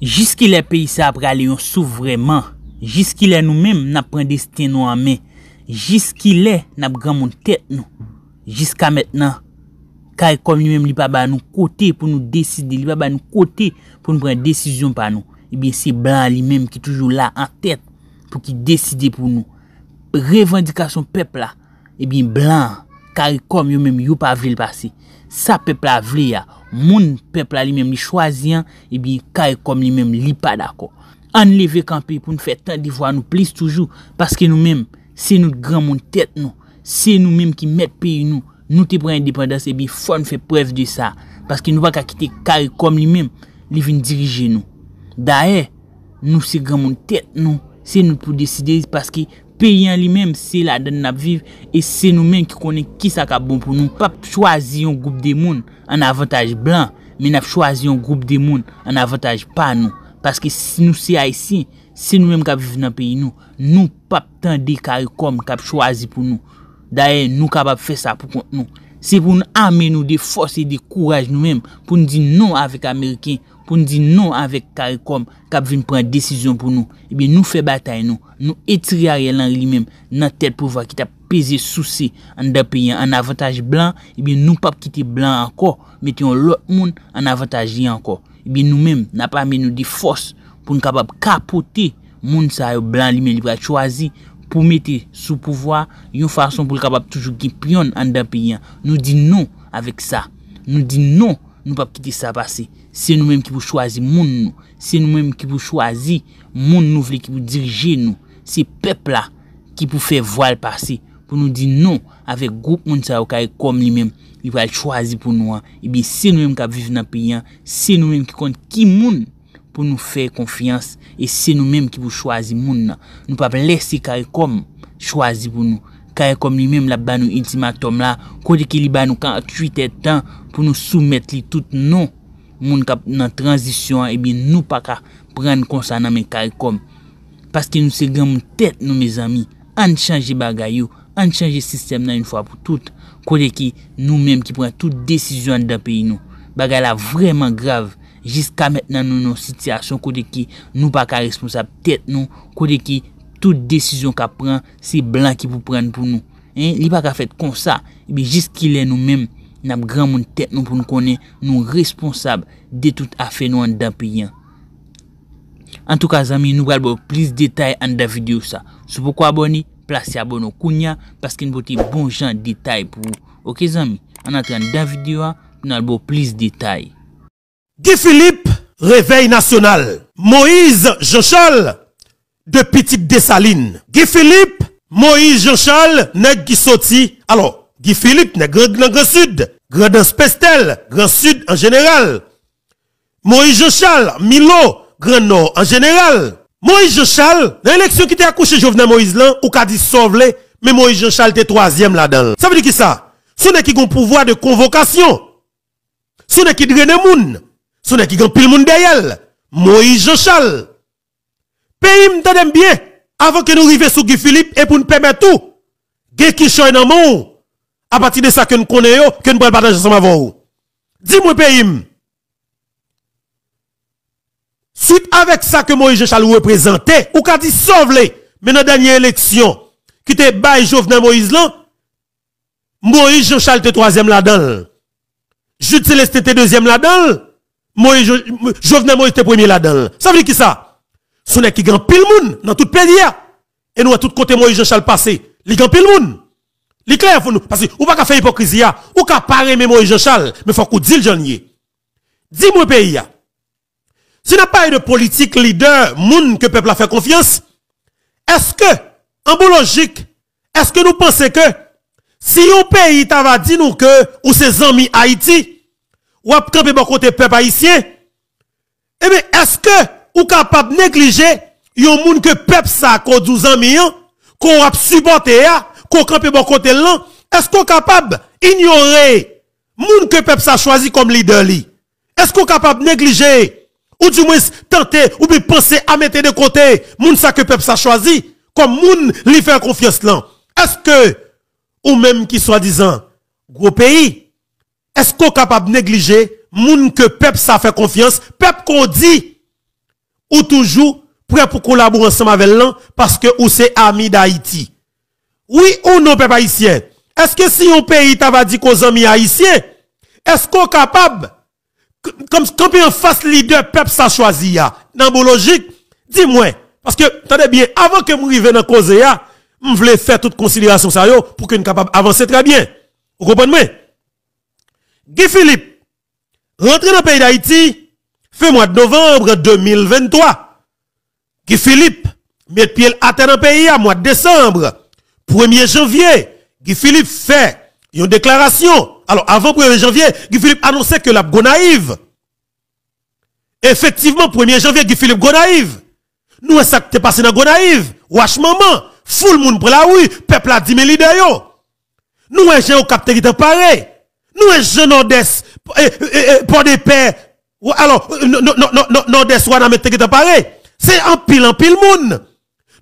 jusqu'il est pays ça après aller vraiment. jusqu'il est nous-mêmes n'a prend destin nous en main jusqu'il est n'a grand mon tête nous jusqu'à maintenant car comme lui-même il pas nous côté pour nous décider il pas nous côté pour nous prendre décision par nous et bien c'est blanc lui-même qui toujours là en tête pour qu'il décide pour nous revendication peuple là et eh bien blanc karikom yo mèm yo pa vle l pa se. Sa pepla vle ya, moun pepla li mèm li chwazyan, e bi karikom li mèm li pa dako. An leve kampi pou n fe tan di vwa nou plis toujou, paske nou mèm, se nou gran moun tet nou, se nou mèm ki met peyi nou, nou te pre independens, e bi fon fe prev de sa, paske nou baka kite karikom li mèm, li vin dirije nou. Daè, nou se gran moun tet nou, se nou pou deside li, paske, Peyan li menm se la dan nan ap viv e se nou menm ki konen ki sa kap bon pou nou. Pap chwazi yon goup de moun an avantage blan, men ap chwazi yon goup de moun an avantage pa nou. Paske si nou se a yisi, se nou menm kap viv nan peyi nou. Nou pap tan de karikom kap chwazi pou nou. Dae nou kap ap fe sa pou kont nou. Se pou nou amè nou de fòs e de kouraj nou mèm pou nou di nou avèk Amerikè, pou nou di nou avèk Karikom kap vin pran desisyon pou nou. E eh bin nou fè batay nou, nou etri a rè lan li mèm nan tèd pou vwa ki tap peze souse an dèpe yon an avantaj blan, e bin nou pap kite blan eh anko, metyon lòt moun an avantaj li anko. E eh bin nou mèm nan pa amè nou de fòs pou nou kapap kapote moun sa yo blan li mèm li pran chwazi, pour mettre sous pouvoir une façon pour être capable toujours dans en pays. nous dit non avec ça nous dit non nous pas quitter ça passer c'est nous mêmes qui vous choisir monde c'est nous mêmes qui vous choisir monde nous qui pour diriger nous c'est peuple là qui pour faire voile passer pour nous dire non avec groupe monde ça comme lui même il va choisir pour nous et hein. eh bien c'est nous mêmes qui vivre dans pays hein. c'est nous mêmes qui compte qui monde pou nou fè konfians e se nou mèm ki pou chwazi moun nan nou pap lèsi karikom chwazi pou nou karikom li mèm la ban nou intimatom la kode ki li ban nou kan atuitè tan pou nou soumèt li tout nou moun kap nan transisyon e bin nou pa ka pren konsan nan men karikom paske nou se gen mou tèt nou mèz ami an chanje bagayou an chanje sistem nan yon fwa pou tout kode ki nou mèm ki pren tout desisyon dan pey nou bagay la vreman grav Jiska met nan nou nou sityasyon kode ki nou pa ka responsab tet nou kode ki tout desisyon ka pran se blan ki pou pran pou nou. Li pa ka fet kon sa, e bi jist ki le nou menm nan ap gran moun tet nou pou nou konen nou responsab de tout afe nou an dan pi yon. An tou ka zami, nou kal bo plis detay an da video sa. Sou pou kwa aboni, plase abon nou kounya, paske nou poti bon jan detay pou. Ok zami, an atyan da video a, nou kal bo plis detay. Guy Philippe, Réveil National. Moïse Jean-Charles, de Petite Dessaline. Guy Philippe, Moïse Jean-Charles, nèg qui Alors, Guy Philippe, nèg grand grand sud, grand Spestel, grand sud en général. Moïse jean Milo, grand nord en général. Moïse Jean-Charles, l'élection qui était accouché Jovenel Moïse là, ou qu'a dit sauve mais Moïse Jean-Charles était troisième là-dedans. Ça veut dire qui ça? Ce n'est qui ont pouvoir de convocation. Ce n'est qui draine moun. Son qui grand pile monde derrière. Moïse Jochal. Pays m'tendem bien. Avant que nous arrivions sous Guy Philippe et pour nous permettre tout. Gen qui choy dans mon. À partir de ça que nous connaissons, que nous pouvons partager ensemble avant Dis-moi pays Suite avec ça que Moïse Jochal représentait, ou qu'a dit sauve les. Mais dans la dernière élection, qui était bail Jovenel Moïse là, Moïse Jochal était troisième là-dedans. Jude Céleste était deuxième là-dedans. Je venais moi était premier là-dedans. Ça veut dire qui ça? n'est qui grand pile monde dans toute pays Et nous à tout côté Moïse Jean-Charles passé. Il grand pile Il est clair pour nous parce que ou pas faire hypocrisie ou pas parler mais Moïse Jean-Charles, mais faut qu'on dise le janvier. Dis-moi pays ce Si n'a pas de politique leader monde que peuple a fait confiance, est-ce que en bon logique, est-ce que nous pensons que si un pays t'a dit nous que ou ses amis Haïti ou à bon côté peuple haïtien, eh bien, est-ce que ou capable de négliger yon moun que peuple sa ko 12 ans qu'on a supporté hein? qu'on camper bon côté là, est-ce qu'on capable ignorer moun que peuple sa choisi comme leader li? Est-ce qu'on capable négliger ou du moins tenter ou bien penser à mettre de côté moun sa que peuple sa choisi comme moun li fait confiance là? Est-ce que ou même qui soi-disant gros pays est-ce qu'on est capable de négliger moun que peuple ça fait confiance, peuple qu'on dit ou toujours prêt pour collaborer ensemble avec l'an parce que ou c'est ami d'Haïti. Oui ou non peuple haïtien. Est-ce que si un pays t'a dit qu'aux amis haïtiens, est-ce qu'on est capable comme quand en face leader peuple ça choisi dans bon logique, dis-moi parce que attendez bien avant que je dans cause je voulais faire toute considération ça pour que nous capable avancer très bien. Vous comprenez Guy Philippe, rentré dans le pays d'Haïti, le mois de novembre 2023. Guy Philippe, met pied à terre dans le pays à mois de décembre. 1er janvier, Guy Philippe fait une déclaration. Alors, avant 1er janvier, Guy Philippe annonçait que la Gonaïve. Effectivement, 1er janvier, Guy Philippe Gonaïve. Nous, ça qui passé dans Gonaïve. Wash maman. full monde pour la oui, Peuple a dit mes leaders. Nous, un capteur qui pareil. Nous sommes eh, Nord-Est, eh, eh, pour des pères, Alors, Nord-Est, on a mis pareil. C'est en pile, en pile monde.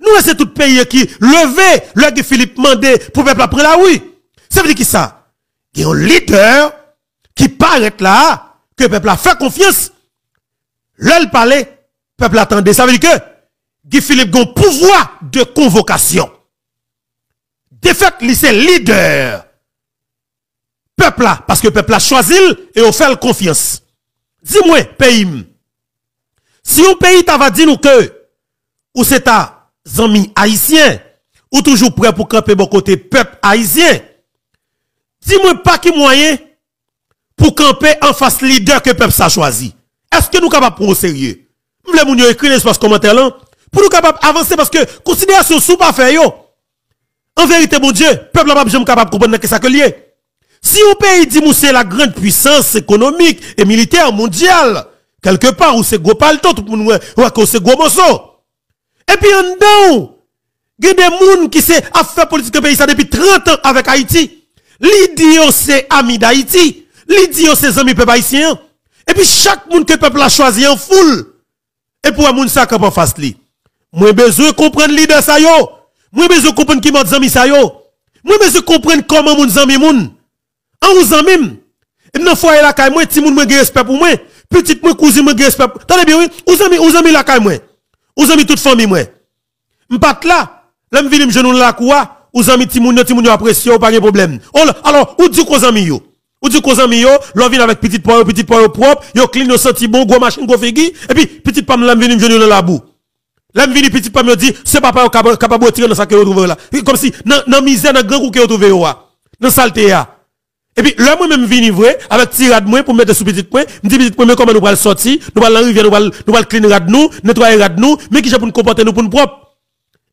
Nous, c'est tout pays qui levé, le que Philippe mandé pour peuple après la oui. Ça veut dire qui ça? Il y a un leader qui paraît là, que le peuple a fait confiance. il parlait, le peuple attendait. Ça veut dire que Guy Philippe a un pouvoir de convocation. De fait, c'est leader peuple là, parce que peuple a choisi et on fait confiance. Dis-moi, pays. Si un pays t'avait dit nous que, ou c'est ta amis haïtien, ou toujours prêt pour camper bon côté peuple haïtien, dis-moi pas qui moyen pour camper en face leader que peuple a choisi. Est-ce que nous sommes capables pour au sérieux? Vous voulez écrire l'espace commentaire là, pour nous capables d'avancer parce que considération sous pas fait yo. En vérité, mon Dieu, peuple n'a pas capable de comprendre que ça que lié. Si un pays dit que c'est la grande puissance économique et militaire mondiale, quelque part où c'est gros palto, tout le monde ou c'est gros morceau. Et puis en dedans, il y a des gens qui ont fait politique pays ça depuis 30 ans avec Haïti. L'idiot c'est ami d'Haïti. L'idiot c'est ami peuple haïtien. Et puis chaque monde que le peuple a choisi en foule. Et pour un monde ça en face li. Moi besoin comprendre leader ça yo. Moi besoin comprendre qui m'a amis ça yo. Moi besoin comprendre comment mon amis 11 ans même. Et dans foyer la caille moi, petit monde moi respect pour moi, petite moi cousine moi respect. Tendez bien oui, 11 amis, 11 amis la caille moi. 11 amis toute famille moi. M'pat là, l'homme vient me genou la quoi, 11 amis petit monde, petit monde apprécié, pas de problème. Oh alors, ou dit qu'aux amis yo ou dit qu'aux amis yo, l'on vient avec petite poire, petite poire propre, yo clean, yo senti bon, gros machine, gros fégui, et puis petite pomme l'homme vient me genou la boue. L'homme vient petite me dit, c'est papa capable de tirer dans ça que vous trouvez là. Comme si, dans misère, dans grand coup que vous trouvez là, ah. dans saleté là. Ah. Et puis, là, moi-même, vini vrai, avec tirade moi, pour mettre sous petit point, me dit petit point, mais comment nous allons sortir, nous allons arriver, nous allons, nous allons clean rad nous, nettoyer rad nous, mais qui j'ai pour nous comporter nous pour nous propre.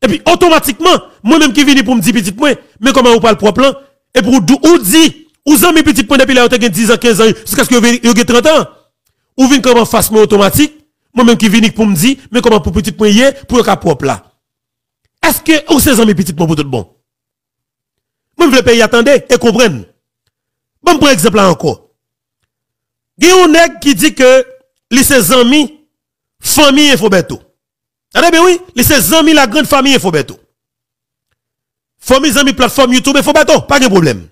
Et puis, automatiquement, moi-même qui vini pour me dire petit point, mais comment on parle propre là? Et pour ou dit, ou zan mes petits points depuis là, 10 ans, 15 ans, jusqu'à ce que vous avez 30 ans. Ou vini comment face moi automatique, moi-même qui vini pour me dire, mais comment pour petit point hier, pour être propre là. Est-ce que, ou ces amis petits points pour tout bon? Moi, je veux payer, attendez, et comprendre. Bon, pour exemple encore. Il y a un qui dit que les ses amis, famille Infoberto. Attendez bien oui, les ses amis, la grande famille Infoberto. Famille, amis, plateforme YouTube Fobeto, pas de problème.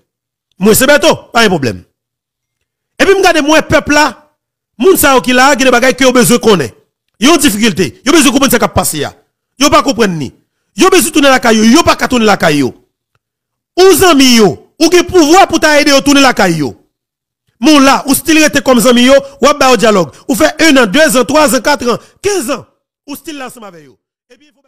Moi, c'est Beto, pas de problème. Et puis, regardez, moi, peuple là, moun sa qui là, qui des bagages que ont besoin connaît. Ils ont difficulté, ils ont besoin de comprendre ce qui a passé. Ils n'ont pas comprendre ni. Ils ont besoin de tourner la caillou, ils pas qu'à tourner la caillou. Ou amis, ou qui pouvoir pour t'aider à tourner la caille. Mon là, ou style rete comme zami yo, ou ba au dialogue. Ou fait un an, deux ans, trois ans, quatre ans, quinze ans. Ou style là ensemble avec yo. Et eh bien, faut...